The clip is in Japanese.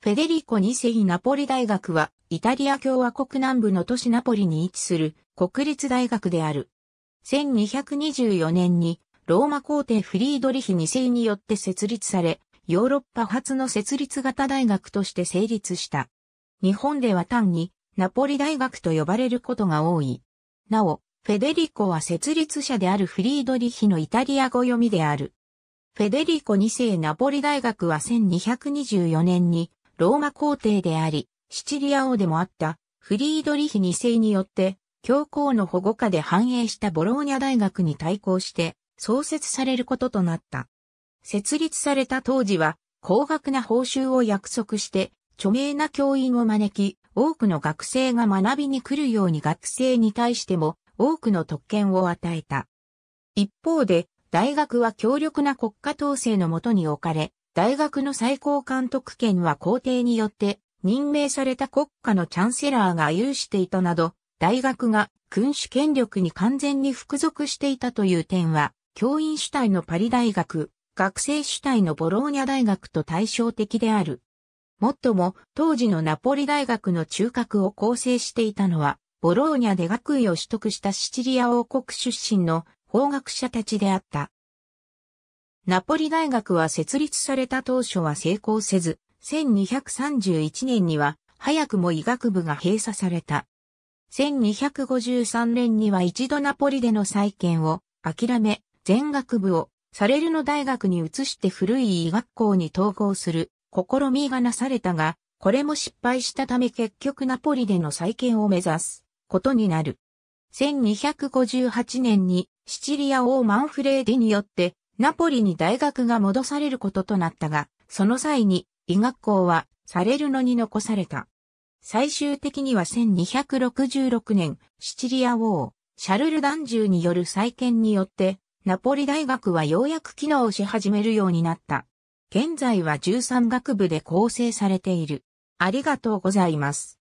フェデリコ2世ナポリ大学は、イタリア共和国南部の都市ナポリに位置する国立大学である。1224年に、ローマ皇帝フリードリヒ2世によって設立され、ヨーロッパ初の設立型大学として成立した。日本では単にナポリ大学と呼ばれることが多い。なお、フェデリコは設立者であるフリードリヒのイタリア語読みである。フェデリコ2世ナポリ大学は1224年にローマ皇帝であり、シチリア王でもあったフリードリヒ2世によって教皇の保護下で繁栄したボローニャ大学に対抗して創設されることとなった。設立された当時は高額な報酬を約束して著名な教員を招き、多くの学生が学びに来るように学生に対しても多くの特権を与えた。一方で、大学は強力な国家統制のもとに置かれ、大学の最高監督権は皇帝によって任命された国家のチャンセラーが有していたなど、大学が君主権力に完全に服属していたという点は、教員主体のパリ大学、学生主体のボローニャ大学と対照的である。もっとも、当時のナポリ大学の中核を構成していたのは、ボローニャで学位を取得したシチリア王国出身の法学者たちであった。ナポリ大学は設立された当初は成功せず、1231年には早くも医学部が閉鎖された。1253年には一度ナポリでの再建を諦め、全学部をサレルノ大学に移して古い医学校に統合する試みがなされたが、これも失敗したため結局ナポリでの再建を目指すことになる。1258年にシチリア王マンフレーデによってナポリに大学が戻されることとなったが、その際に医学校はサレルノに残された。最終的には1266年、シチリア王、シャルル・ダンジュによる再建によって、ナポリ大学はようやく機能し始めるようになった。現在は13学部で構成されている。ありがとうございます。